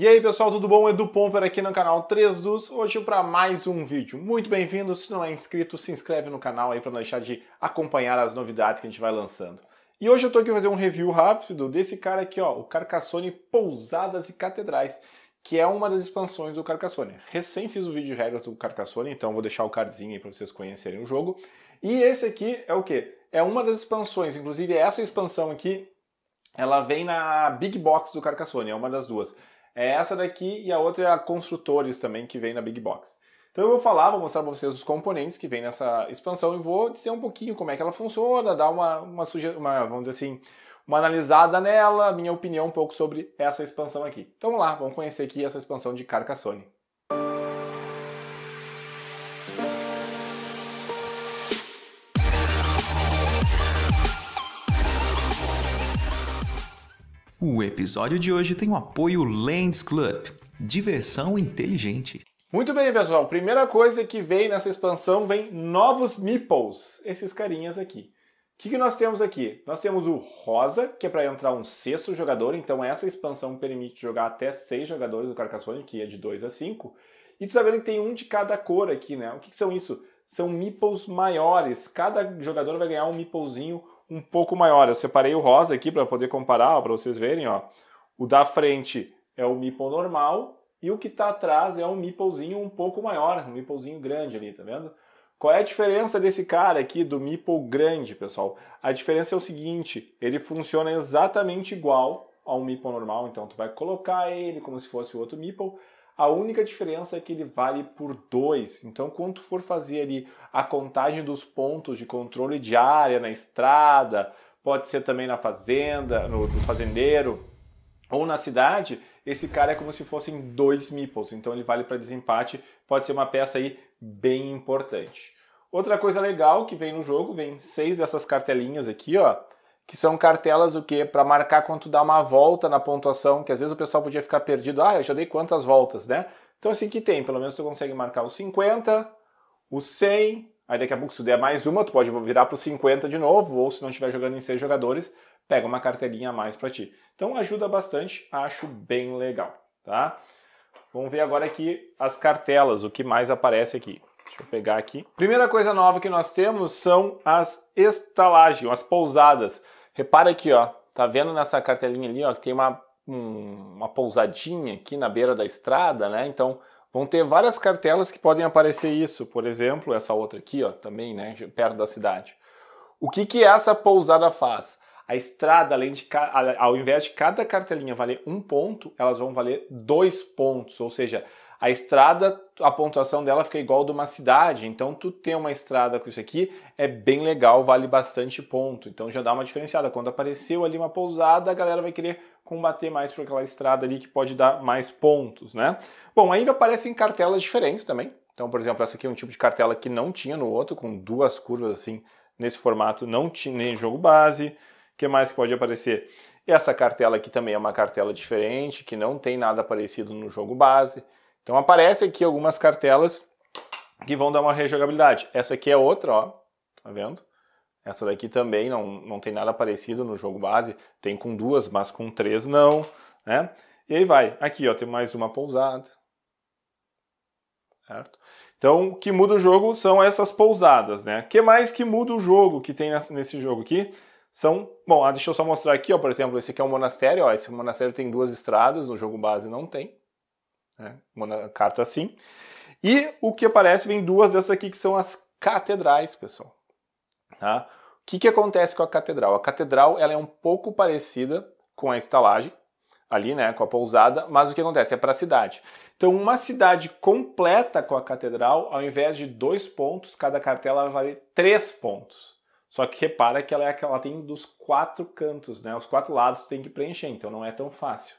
E aí pessoal, tudo bom? Edu Pomper aqui no canal 3 dus hoje para mais um vídeo. Muito bem-vindo, se não é inscrito, se inscreve no canal aí para não deixar de acompanhar as novidades que a gente vai lançando. E hoje eu tô aqui fazer um review rápido desse cara aqui, ó, o Carcassone Pousadas e Catedrais, que é uma das expansões do Carcassone. Recém fiz o vídeo de regras do Carcassone, então vou deixar o cardzinho aí para vocês conhecerem o jogo. E esse aqui é o quê? É uma das expansões, inclusive essa expansão aqui, ela vem na Big Box do Carcassone, é uma das duas é essa daqui e a outra é a Construtores também, que vem na Big Box. Então eu vou falar, vou mostrar para vocês os componentes que vem nessa expansão e vou dizer um pouquinho como é que ela funciona, dar uma, uma, uma vamos dizer assim, uma analisada nela, minha opinião um pouco sobre essa expansão aqui. Então vamos lá, vamos conhecer aqui essa expansão de Carcassonne. O episódio de hoje tem o apoio Lens Club, diversão inteligente. Muito bem, pessoal. Primeira coisa que vem nessa expansão vem novos meeples, esses carinhas aqui. O que, que nós temos aqui? Nós temos o rosa, que é para entrar um sexto jogador, então essa expansão permite jogar até seis jogadores do Carcassonne, que é de 2 a 5. E tu tá vendo que tem um de cada cor aqui, né? O que, que são isso? São meeples maiores. Cada jogador vai ganhar um meeplezinho um pouco maior. Eu separei o rosa aqui para poder comparar, para vocês verem. Ó. O da frente é o mipo normal e o que está atrás é um mipozinho um pouco maior, um mipozinho grande ali, tá vendo? Qual é a diferença desse cara aqui do mipo grande, pessoal? A diferença é o seguinte, ele funciona exatamente igual a um meeple normal, então tu vai colocar ele como se fosse o outro mipo a única diferença é que ele vale por 2. Então, quando for fazer ali a contagem dos pontos de controle de área na estrada, pode ser também na fazenda, no, no fazendeiro ou na cidade, esse cara é como se fossem dois meeples, então ele vale para desempate, pode ser uma peça aí bem importante. Outra coisa legal que vem no jogo, vem seis dessas cartelinhas aqui, ó, que são cartelas o quê? Para marcar quando tu dá uma volta na pontuação, que às vezes o pessoal podia ficar perdido, ah, eu já dei quantas voltas, né? Então assim que tem, pelo menos tu consegue marcar os 50, os 100, aí daqui a pouco se tu der mais uma, tu pode virar para os 50 de novo, ou se não estiver jogando em 6 jogadores, pega uma cartelinha a mais para ti. Então ajuda bastante, acho bem legal, tá? Vamos ver agora aqui as cartelas, o que mais aparece aqui. Deixa eu pegar aqui. Primeira coisa nova que nós temos são as estalagens, as pousadas. Repara aqui, ó. Tá vendo nessa cartelinha ali, ó, que tem uma, um, uma pousadinha aqui na beira da estrada, né? Então, vão ter várias cartelas que podem aparecer isso. Por exemplo, essa outra aqui, ó, também, né, perto da cidade. O que que essa pousada faz? A estrada, além de ao invés de cada cartelinha valer um ponto, elas vão valer dois pontos, ou seja, a estrada, a pontuação dela fica igual a de uma cidade, então tu ter uma estrada com isso aqui é bem legal, vale bastante ponto. Então já dá uma diferenciada. Quando apareceu ali uma pousada, a galera vai querer combater mais por aquela estrada ali que pode dar mais pontos, né? Bom, ainda aparecem cartelas diferentes também. Então, por exemplo, essa aqui é um tipo de cartela que não tinha no outro, com duas curvas assim, nesse formato não tinha nem jogo base. O que mais pode aparecer? Essa cartela aqui também é uma cartela diferente, que não tem nada parecido no jogo base. Então aparece aqui algumas cartelas que vão dar uma rejogabilidade. Essa aqui é outra, ó, tá vendo? Essa daqui também não, não tem nada parecido no jogo base, tem com duas, mas com três não, né? E aí vai. Aqui, ó, tem mais uma pousada. Certo? Então, o que muda o jogo são essas pousadas, né? O que mais que muda o jogo que tem nesse jogo aqui? São, bom, ah, deixa eu só mostrar aqui, ó, por exemplo, esse aqui é um monastério, ó, esse monastério tem duas estradas, no jogo base não tem, né? uma carta assim. E o que aparece vem duas dessas aqui que são as catedrais, pessoal. Tá? O que, que acontece com a catedral? A catedral ela é um pouco parecida com a estalagem, ali, né, com a pousada, mas o que acontece? É para a cidade. Então, uma cidade completa com a catedral, ao invés de dois pontos, cada cartela vale três pontos. Só que repara que ela, é, ela tem dos quatro cantos, né? Os quatro lados tem que preencher, então não é tão fácil.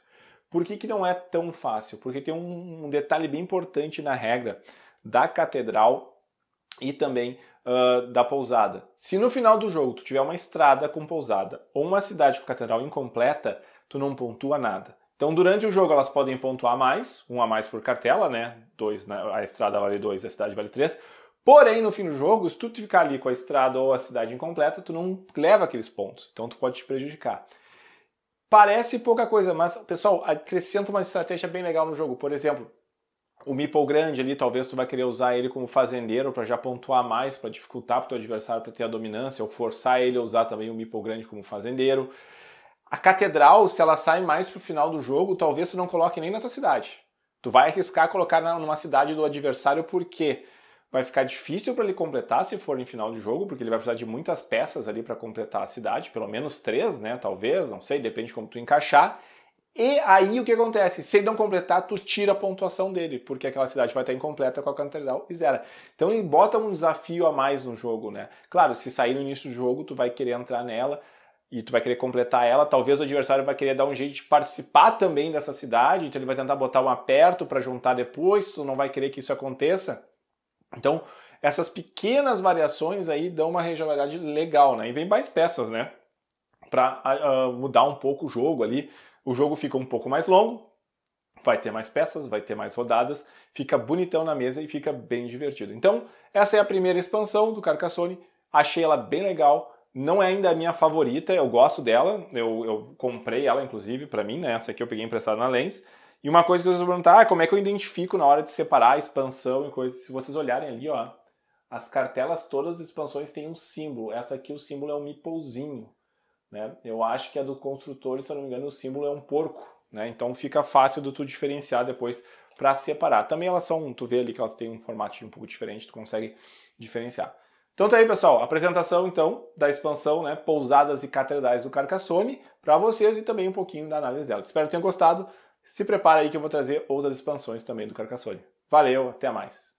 Por que, que não é tão fácil? Porque tem um, um detalhe bem importante na regra da catedral e também uh, da pousada. Se no final do jogo tu tiver uma estrada com pousada ou uma cidade com catedral incompleta, tu não pontua nada. Então durante o jogo elas podem pontuar mais, um a mais por cartela, né? Dois, na, né? a estrada vale dois, a cidade vale três. Porém, no fim do jogo, se tu ficar ali com a estrada ou a cidade incompleta, tu não leva aqueles pontos. Então tu pode te prejudicar. Parece pouca coisa, mas, pessoal, acrescenta uma estratégia bem legal no jogo. Por exemplo, o Meeple grande ali, talvez tu vai querer usar ele como fazendeiro para já pontuar mais, para dificultar para o adversário para ter a dominância, ou forçar ele a usar também o Meeple grande como fazendeiro. A catedral, se ela sai mais para o final do jogo, talvez você não coloque nem na tua cidade. Tu vai arriscar colocar numa cidade do adversário porque quê? Vai ficar difícil para ele completar se for em final de jogo, porque ele vai precisar de muitas peças ali para completar a cidade, pelo menos três, né? Talvez, não sei, depende de como tu encaixar. E aí o que acontece? Se ele não completar, tu tira a pontuação dele, porque aquela cidade vai estar incompleta com a cantidade e zero. Então ele bota um desafio a mais no jogo, né? Claro, se sair no início do jogo, tu vai querer entrar nela e tu vai querer completar ela, talvez o adversário vai querer dar um jeito de participar também dessa cidade, então ele vai tentar botar um aperto para juntar depois, tu não vai querer que isso aconteça. Então, essas pequenas variações aí dão uma regionalidade legal, né? E vem mais peças, né? Para uh, ah, ah, mudar um pouco o jogo ali. O jogo fica um pouco mais longo, vai ter mais peças, vai ter mais rodadas, fica bonitão na mesa e fica bem divertido. Então, essa é a primeira expansão do Carcassonne, achei ela bem legal. Não é ainda a minha favorita, eu gosto dela, eu, eu comprei ela inclusive para mim, né? Essa aqui eu peguei emprestada na Lens e uma coisa que vocês vão perguntar, ah, como é que eu identifico na hora de separar a expansão e coisas? Se vocês olharem ali, ó, as cartelas todas as expansões têm um símbolo. Essa aqui o símbolo é um meeplezinho, né? Eu acho que a do construtor, se eu não me engano, o símbolo é um porco, né? Então fica fácil do tu diferenciar depois para separar. Também elas são, tu vê ali que elas têm um formato um pouco diferente, tu consegue diferenciar. Então tá aí, pessoal, apresentação então da expansão, né, Pousadas e Catedrais do Carcassone para vocês e também um pouquinho da análise dela. Espero que tenham gostado. Se prepara aí que eu vou trazer outras expansões também do Carcassonne. Valeu, até mais!